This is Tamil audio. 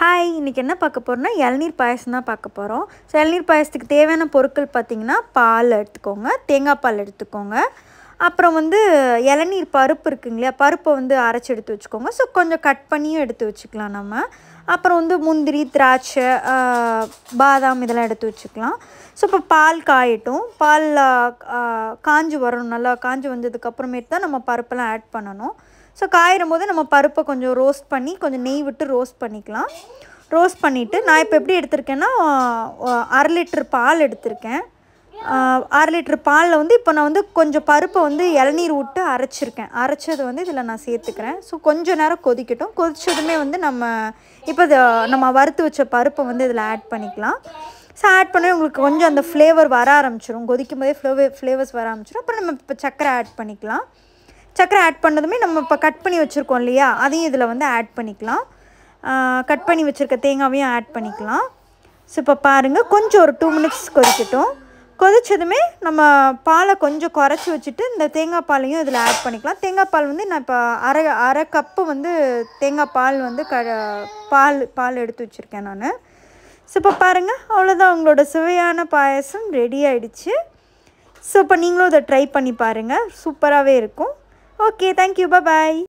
ஹாய் இன்றைக்கி என்ன பார்க்க போகிறோம்னா இளநீர் பாயசம் தான் பார்க்க போகிறோம் ஸோ இளநீர் பாயசத்துக்கு தேவையான பொருட்கள் பார்த்திங்கன்னா பால் எடுத்துக்கோங்க தேங்காய் பால் எடுத்துக்கோங்க அப்புறம் வந்து இளநீர் பருப்பு இருக்குங்க இல்லையா பருப்பை வந்து அரைச்சி எடுத்து வச்சுக்கோங்க ஸோ கொஞ்சம் கட் பண்ணியும் எடுத்து வச்சுக்கலாம் நம்ம அப்புறம் வந்து முந்திரி திராட்சை பாதாம் இதெல்லாம் எடுத்து வச்சுக்கலாம் ஸோ இப்போ பால் காயட்டும் பாலில் காஞ்சி வரணும் நல்லா காஞ்சி வந்ததுக்கப்புறமேட்டு தான் நம்ம பருப்பெல்லாம் ஆட் பண்ணணும் ஸோ காயிடும் போது நம்ம பருப்பை கொஞ்சம் ரோஸ்ட் பண்ணி கொஞ்சம் நெய் விட்டு ரோஸ்ட் பண்ணிக்கலாம் ரோஸ்ட் பண்ணிவிட்டு நான் இப்போ எப்படி எடுத்திருக்கேன்னா அரை லிட்டர் பால் எடுத்திருக்கேன் அரை லிட்ரு பாலில் வந்து இப்போ நான் வந்து கொஞ்சம் பருப்பை வந்து இளநீர் விட்டு அரைச்சிருக்கேன் அரைச்சது வந்து இதில் நான் சேர்த்துக்கிறேன் ஸோ கொஞ்சம் நேரம் கொதிக்கட்டும் கொதிச்சதுமே வந்து நம்ம இப்போ நம்ம வறுத்து வச்ச பருப்பை வந்து இதில் ஆட் பண்ணிக்கலாம் ஸோ ஆட் பண்ணி உங்களுக்கு கொஞ்சம் அந்த ஃப்ளேவர் வர ஆரம்பிச்சிடும் கொதிக்கும் போதே ஃப்ளேவர் ஃப்ளேவர்ஸ் வர ஆரம்பிச்சிடும் அப்புறம் நம்ம இப்போ சர்க்கரை ஆட் பண்ணிக்கலாம் சக்கரை ஆட் பண்ணதுமே நம்ம இப்போ கட் பண்ணி வச்சுருக்கோம் இல்லையா அதையும் இதில் வந்து ஆட் பண்ணிக்கலாம் கட் பண்ணி வச்சுருக்க தேங்காவையும் ஆட் பண்ணிக்கலாம் ஸோ இப்போ பாருங்கள் கொஞ்சம் ஒரு டூ மினிட்ஸ் கொதிக்கட்டும் கொதித்ததுமே நம்ம பாலை கொஞ்சம் குறைச்சி வச்சுட்டு இந்த தேங்காய் பாலையும் இதில் ஆட் பண்ணிக்கலாம் தேங்காய் பால் வந்து நான் இப்போ அரை அரை கப்பு வந்து தேங்காய் பால் வந்து க பால் பால் எடுத்து வச்சுருக்கேன் நான் ஸோ இப்போ பாருங்கள் அவ்வளோதான் உங்களோட சுவையான பாயசம் ரெடி ஆகிடுச்சு ஸோ இப்போ நீங்களும் இதை ட்ரை பண்ணி பாருங்கள் சூப்பராகவே இருக்கும் Okay, thank you. Bye-bye.